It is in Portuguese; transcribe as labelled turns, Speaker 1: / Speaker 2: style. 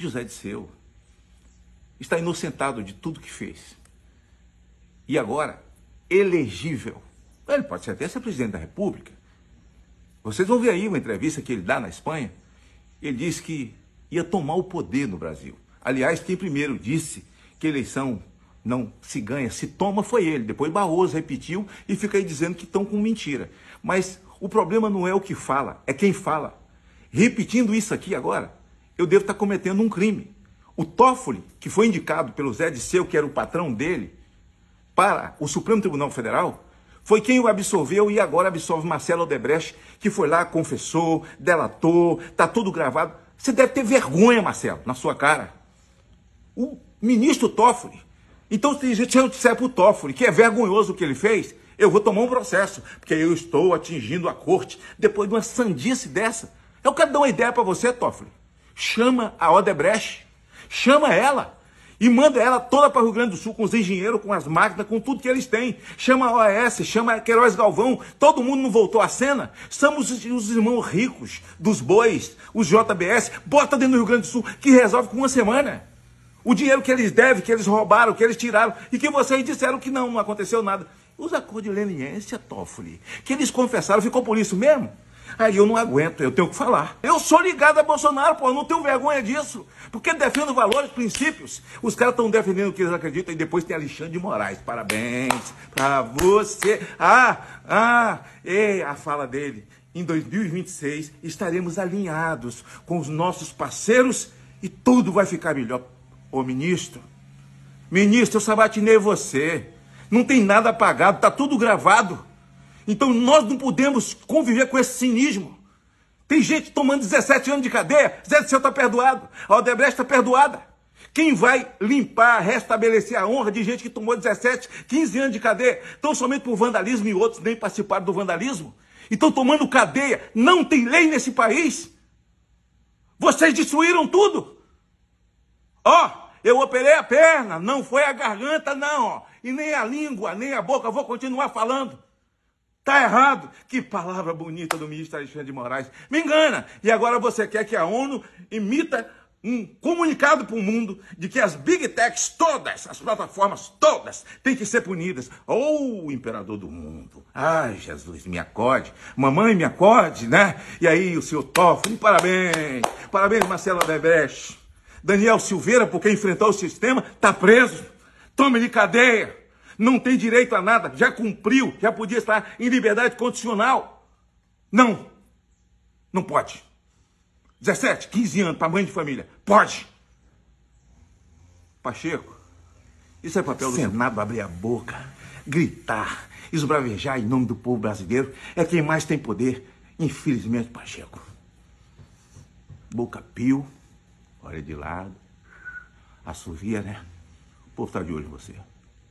Speaker 1: José de Seu. está inocentado de tudo que fez. E agora, elegível. Ele pode ser até ser presidente da República. Vocês vão ver aí uma entrevista que ele dá na Espanha. Ele disse que ia tomar o poder no Brasil. Aliás, quem primeiro disse que eleição não se ganha, se toma, foi ele. Depois Barroso repetiu e fica aí dizendo que estão com mentira. Mas o problema não é o que fala, é quem fala. Repetindo isso aqui agora, eu devo estar cometendo um crime. O Toffoli, que foi indicado pelo Zé Disseu, que era o patrão dele, para o Supremo Tribunal Federal, foi quem o absolveu e agora absolve Marcelo Odebrecht, que foi lá, confessou, delatou, tá tudo gravado. Você deve ter vergonha, Marcelo, na sua cara. O ministro Toffoli. Então, se eu disser para o Toffoli que é vergonhoso o que ele fez, eu vou tomar um processo, porque eu estou atingindo a corte depois de uma sandice dessa. Eu quero dar uma ideia para você, Toffoli chama a Odebrecht, chama ela e manda ela toda para o Rio Grande do Sul com os engenheiros, com as máquinas, com tudo que eles têm. Chama a OAS, chama a Queiroz Galvão, todo mundo não voltou à cena. Somos os irmãos ricos dos bois, os JBS, bota dentro do Rio Grande do Sul que resolve com uma semana. O dinheiro que eles devem, que eles roubaram, que eles tiraram e que vocês disseram que não, não aconteceu nada. Os acordos de leniência, Toffoli, que eles confessaram, ficou por isso mesmo? Aí eu não aguento, eu tenho que falar. Eu sou ligado a Bolsonaro, pô, eu não tenho vergonha disso. Porque defendo valores, princípios. Os caras estão defendendo o que eles acreditam e depois tem Alexandre de Moraes. Parabéns para você. Ah, ah, e a fala dele. Em 2026 estaremos alinhados com os nossos parceiros e tudo vai ficar melhor. Ô ministro, ministro, eu sabatinei você. Não tem nada apagado, tá tudo gravado. Então nós não podemos conviver com esse cinismo. Tem gente tomando 17 anos de cadeia, Zé do Seu está perdoado, a Odebrecht está perdoada. Quem vai limpar, restabelecer a honra de gente que tomou 17, 15 anos de cadeia, tão somente por vandalismo e outros nem participaram do vandalismo? estão tomando cadeia, não tem lei nesse país? Vocês destruíram tudo. Ó, oh, eu operei a perna, não foi a garganta, não, e nem a língua, nem a boca, vou continuar falando. Tá errado. Que palavra bonita do ministro Alexandre de Moraes. Me engana. E agora você quer que a ONU imita um comunicado para o mundo de que as big techs todas, as plataformas todas, têm que ser punidas. Ou oh, imperador do mundo. Ai, Jesus, me acorde. Mamãe, me acorde, né? E aí, o senhor Toffoli, parabéns. Parabéns, Marcelo Debreche. Daniel Silveira, porque enfrentou o sistema, está preso. Tome de cadeia não tem direito a nada, já cumpriu, já podia estar em liberdade condicional. Não, não pode. 17, 15 anos para mãe de família, pode. Pacheco, isso é papel do Senado abrir a boca, gritar, esbravejar em nome do povo brasileiro, é quem mais tem poder, infelizmente, Pacheco. Boca pio, olha de lado, assovia, né? O povo está de olho em você.